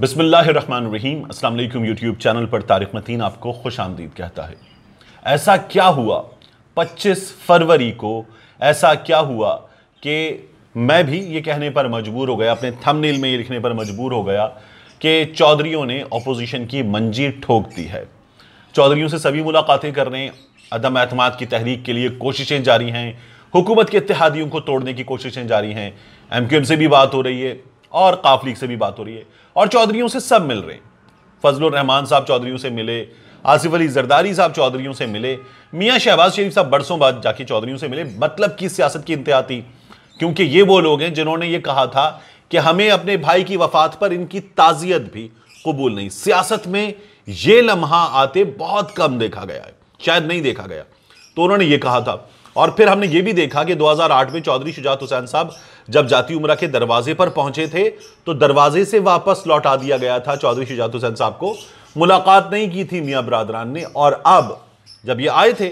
बिसमीम अल्लाम YouTube channel पर तारिक मतीन आपको खुश आमदीद कहता है ऐसा क्या हुआ 25 फरवरी को ऐसा क्या हुआ कि मैं भी ये कहने पर मजबूर हो गया अपने थंबनेल में ये लिखने पर मजबूर हो गया कि चौधरीों ने अपोजिशन की मंजीर ठोक दी है चौधरीों से सभी मुलाकातें करने अदम अतमाद की तहरीक के लिए कोशिशें जारी हैं हुकूमत के इतिहादियों को तोड़ने की कोशिशें जारी हैं एम से भी बात हो रही है और काफ लीग से भी बात हो रही है और चौधरी से सब मिल रहे हैं फजल रहमान साहब चौधरी से मिले आसिफ अली जरदारी साहब चौधरी से मिले मियाँ शहबाज शरीफ साहब बरसों बाद जाके चौधरी से मिले मतलब किस सियासत की इंतहा थी क्योंकि ये वो लोग हैं जिन्होंने ये कहा था कि हमें अपने भाई की वफात पर इनकी ताजियत भी कबूल नहीं सियासत में ये लम्हा आते बहुत कम देखा गया है शायद नहीं देखा गया तो उन्होंने ये कहा था और फिर हमने ये भी देखा कि 2008 में चौधरी शुजात हुसैन साहब जब जाति उम्र के दरवाजे पर पहुंचे थे तो दरवाजे से वापस लौटा दिया गया था चौधरी शुजात हुसैन साहब को मुलाकात नहीं की थी मियाँ बरदरान ने और अब जब ये आए थे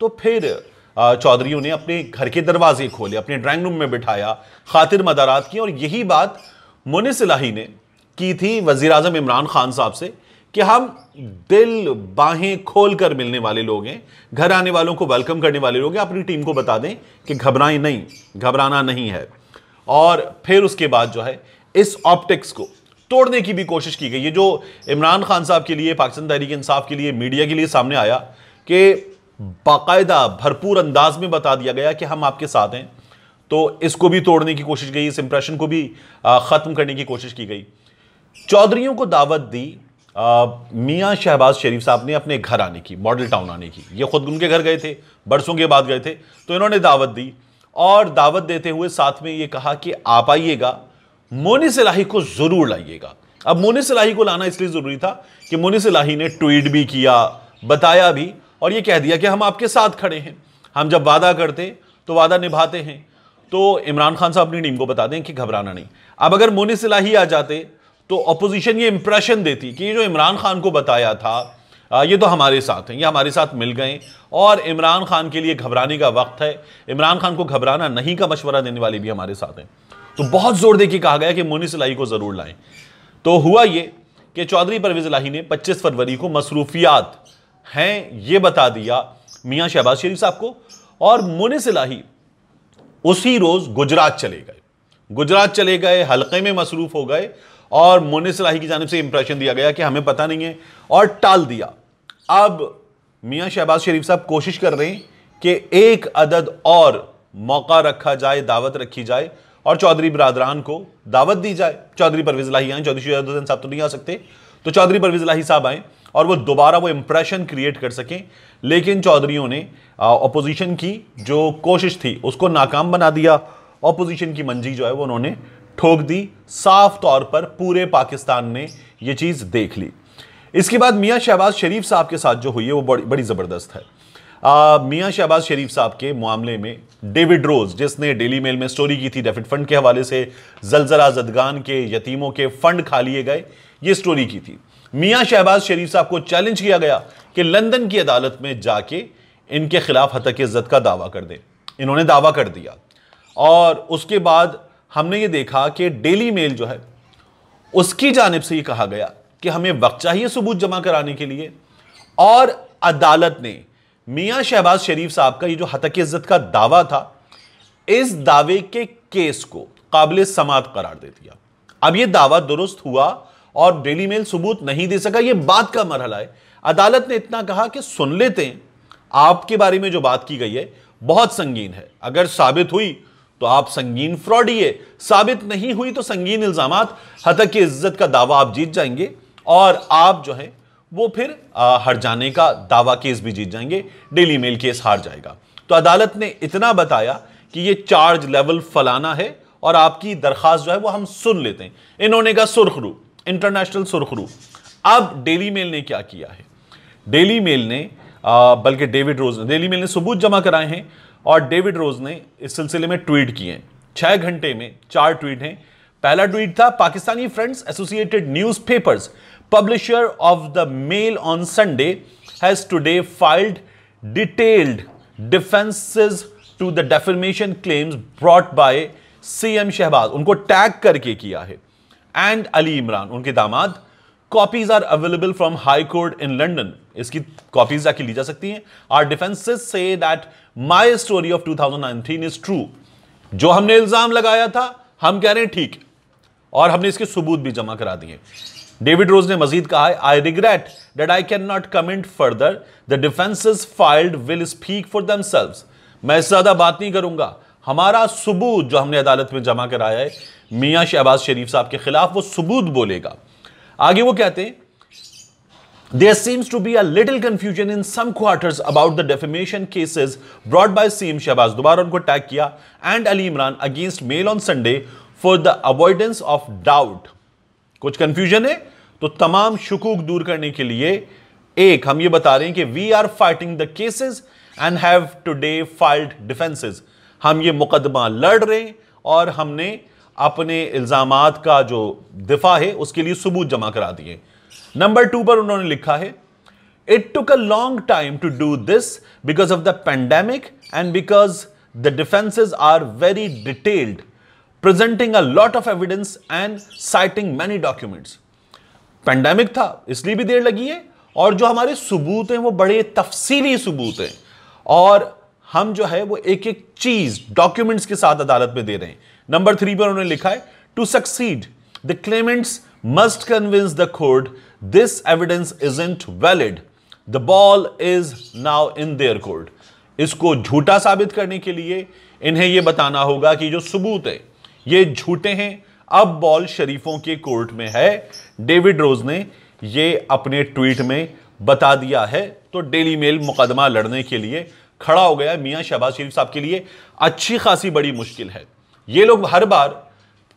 तो फिर चौधरीों ने अपने घर के दरवाजे खोले अपने ड्राइंग रूम में बिठाया खातिर मदारात की और यही बात मुनिस ने की थी वजीर अजम इमरान खान साहब से कि हम दिल बाहें खोल कर मिलने वाले लोग हैं घर आने वालों को वेलकम करने वाले लोग हैं अपनी टीम को बता दें कि घबराएं नहीं घबराना नहीं है और फिर उसके बाद जो है इस ऑप्टिक्स को तोड़ने की भी कोशिश की गई ये जो इमरान खान साहब के लिए पाकिस्तान तहरीक इंसाफ के लिए मीडिया के लिए सामने आया कि बाकायदा भरपूर अंदाज में बता दिया गया कि हम आपके साथ हैं तो इसको भी तोड़ने की कोशिश गई इस इंप्रेशन को भी ख़त्म करने की कोशिश की गई चौधरीों को दावत दी मियाँ शहबाज शरीफ साहब ने अपने घर आने की मॉडल टाउन आने की ये खुद उनके घर गए थे बरसों के बाद गए थे तो इन्होंने दावत दी और दावत देते हुए साथ में ये कहा कि आप आइएगा मोनी सिलाही को ज़रूर लाइएगा अब मोनी सिलाही को लाना इसलिए ज़रूरी था कि मोनी सिलाही ने ट्वीट भी किया बताया भी और ये कह दिया कि हम आपके साथ खड़े हैं हम जब वादा करते तो वादा निभाते हैं तो इमरान खान साहब अपनी टीम को बता दें कि घबराना नहीं अब अगर मोनी सिलाही आ जाते तो अपोजिशन ये इंप्रेशन देती कि ये जो इमरान खान को बताया था ये तो हमारे साथ हैं ये हमारे साथ मिल गए और इमरान खान के लिए घबराने का वक्त है इमरान खान को घबराना नहीं का मशवरा देने वाले भी हमारे साथ हैं तो बहुत जोर देके कहा गया कि मोनिस लाही को ज़रूर लाएं तो हुआ ये कि चौधरी परवेज लाही ने 25 फरवरी को मसरूफियात हैं ये बता दिया मियाँ शहबाज शरीफ साहब को और मोनिस लाही उसी रोज़ गुजरात चले गए गुजरात चले गए हल्के में मसरूफ हो गए और मोनिस राही की जानब से इंप्रेशन दिया गया कि हमें पता नहीं है और टाल दिया अब मियाँ शहबाज शरीफ साहब कोशिश कर रहे हैं कि एक अदद और मौका रखा जाए दावत रखी जाए और चौधरी बरदरान को दावत दी जाए चौधरी परवेज लाही आए चौधरी शहजाद हुसैन साहब तो नहीं आ सकते तो चौधरी परवेज लाही साहब आए और वो दोबारा वो इंप्रेशन क्रिएट कर सकें लेकिन चौधरीों ने अपोजिशन की जो कोशिश थी उसको नाकाम बना दिया ऑपोजिशन की मंजी जो है वो उन्होंने ठोक दी साफ तौर पर पूरे पाकिस्तान ने ये चीज़ देख ली इसके बाद मियाँ शहबाज शरीफ साहब के साथ जो हुई है वो बड़ी बड़ी ज़बरदस्त है मियाँ शहबाज शरीफ साहब के मामले में डेविड रोज जिसने डेली मेल में स्टोरी की थी डेफिट फंड के हवाले से जलजला जदगान के यतीमों के फंड खा लिए गए ये स्टोरी की थी मियाँ शहबाज शरीफ साहब को चैलेंज किया गया कि लंदन की अदालत में जाके इनके खिलाफ हतक इज्जत का दावा कर दें इन्होंने दावा कर दिया और उसके बाद हमने ये देखा कि डेली मेल जो है उसकी जानब से ये कहा गया कि हमें वक्त चाहिए सबूत जमा कराने के लिए और अदालत ने मियाँ शहबाज शरीफ साहब का ये जो हतक इज़्ज़त का दावा था इस दावे के केस को काबिल समात करार दे दिया अब ये दावा दुरुस्त हुआ और डेली मेल सबूत नहीं दे सका ये बात का मरहला है अदालत ने इतना कहा कि सुन लेते हैं आपके बारे में जो बात की गई है बहुत संगीन है अगर साबित हुई तो आप संगीन है साबित नहीं हुई तो संगीन इल्जाम हतक की इज्जत का दावा आप जीत जाएंगे और आप जो है वो फिर आ, हर जाने का दावा केस भी जीत जाएंगे डेली मेल केस हार जाएगा तो अदालत ने इतना बताया कि ये चार्ज लेवल फलाना है और आपकी दरखास्त जो है वो हम सुन लेते हैं इन्होंने कहा सुरखरू इंटरनेशनल सुरखरू अब डेली मेल ने क्या किया है डेली मेल ने बल्कि डेविड रोज डेली मेल ने सबूत जमा कराए हैं और डेविड रोज ने इस सिलसिले में ट्वीट किए छह घंटे में चार ट्वीट हैं पहला ट्वीट था Pakistani friends associated newspapers publisher of the Mail on Sunday has today filed detailed defences to the defamation claims brought by CM Shehbaz उनको टैग करके किया है एंड अली इमरान उनके दामाद copies are available from High Court in London इसकी copies जाके ली जा सकती हैं आर डिफेंसिस से that my story of 2019 is true जो हमने इल्जाम लगाया था हम कह रहे हैं ठीक और हमने इसके सबूत भी जमा करा दिए डेविड रोज ने मजीद कहा I regret that I can not comment further the defences filed will speak for them मैं इससे ज्यादा बात नहीं करूंगा हमारा सबूत जो हमने अदालत में जमा कराया है मियाँ शहबाज शरीफ साहब के खिलाफ वो सबूत बोलेगा आगे वो कहते हैं there seems to be a little confusion in some quarters about the defamation cases brought by CM Shehbaz दोबारा उनको अटैक किया and Ali Imran against Mail on Sunday for the avoidance of doubt कुछ कंफ्यूजन है तो तमाम शकूक दूर करने के लिए एक हम ये बता रहे हैं कि we are fighting the cases and have today filed defences हम ये मुकदमा लड़ रहे हैं और हमने अपने इल्ज़ाम का जो दिफा है उसके लिए सबूत जमा करा दिए नंबर टू पर उन्होंने लिखा है it took a long time to do this because of the pandemic and because the defences are very detailed presenting a lot of evidence and citing many documents pandemic था इसलिए भी देर लगी है और जो हमारे सबूत हैं वो बड़े तफसीली सबूत हैं और हम जो है वो एक एक चीज डॉक्यूमेंट्स के साथ अदालत में दे रहे हैं नंबर थ्री पर उन्होंने लिखा है to succeed the claimants convince the court this evidence is invalid the ball is now in their court इसको झूठा साबित करने के लिए इन्हें यह बताना होगा कि जो सबूत है ये झूठे हैं अब बॉल शरीफों के कोर्ट में है डेविड रोज ने यह अपने ट्वीट में बता दिया है तो डेली मेल मुकदमा लड़ने के लिए खड़ा हो गया मियाँ शहबाज शरीफ साहब के लिए अच्छी खासी बड़ी मुश्किल है ये लोग हर बार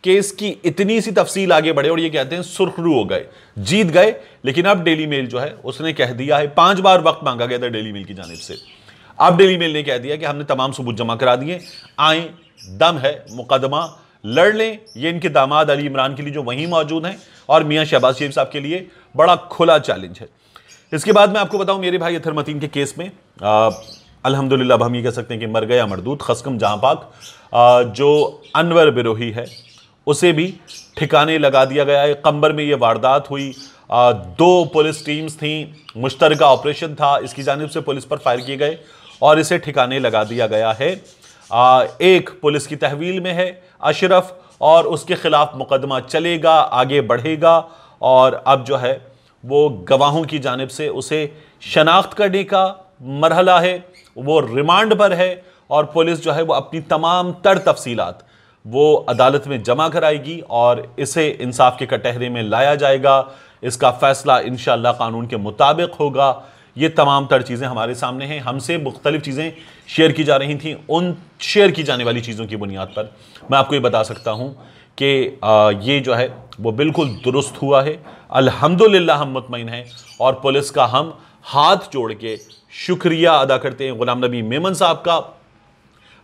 केस की इतनी सी तफसील आगे बढ़े और ये कहते हैं सुरखरू हो गए जीत गए लेकिन अब डेली मेल जो है उसने कह दिया है पांच बार वक्त मांगा गया था डेली मेल की जानब से अब डेली मेल ने कह दिया कि हमने तमाम सबूत जमा करा दिए आए दम है मुकदमा लड़ लें ये इनके दामाद अली इमरान के लिए जो वहीं मौजूद हैं और मियाँ शहबाज शरीफ साहब के लिए बड़ा खुला चैलेंज है इसके बाद मैं आपको बताऊं मेरे भाई अथर मतीन के केस में आ, अल्हम्दुलिल्लाह अब हम ये कह सकते हैं कि मर गया मरदूत खसकम जहाँ पाक जो अनवर बिरोही है उसे भी ठिकाने लगा दिया गया है कंबर में ये वारदात हुई दो पुलिस टीम्स थी मुश्तर ऑपरेशन था इसकी जानब से पुलिस पर फायर किए गए और इसे ठिकाने लगा दिया गया है एक पुलिस की तहवील में है अशरफ और उसके ख़िलाफ़ मुकदमा चलेगा आगे बढ़ेगा और अब जो है वो गवाहों की जानब से उसे शनाख्त करने का मरहला है वो रिमांड पर है और पुलिस जो है वो अपनी तमाम तर तफसीलात वो अदालत में जमा कराएगी और इसे इंसाफ के कटहरे में लाया जाएगा इसका फैसला इन कानून के मुताबिक होगा ये तमाम तर चीज़ें हमारे सामने हैं हमसे मुख्तलिफ चीज़ें शेयर की जा रही थी उन शेयर की जाने वाली चीज़ों की बुनियाद पर मैं आपको ये बता सकता हूँ कि ये जो है वो बिल्कुल दुरुस्त हुआ है अलहमदिल्ला हम मुतमिन हैं और पुलिस का हम हाथ जोड़ के शुक्रिया अदा करते हैं गुलाम नबी मेमन साहब का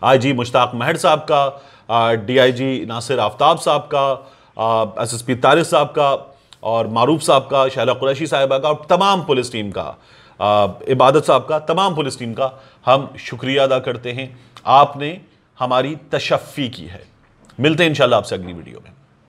आईजी मुश्ताक महर साहब का डीआईजी नासिर आफ्ताब साहब का एसएसपी तारिक साहब का और मारूफ साहब का शैला कुरैशी साहिबा का और तमाम पुलिस टीम का आ, इबादत साहब का तमाम पुलिस टीम का हम शुक्रिया अदा करते हैं आपने हमारी तशफ़ी की है मिलते हैं इंशाल्लाह आपसे अगली वीडियो में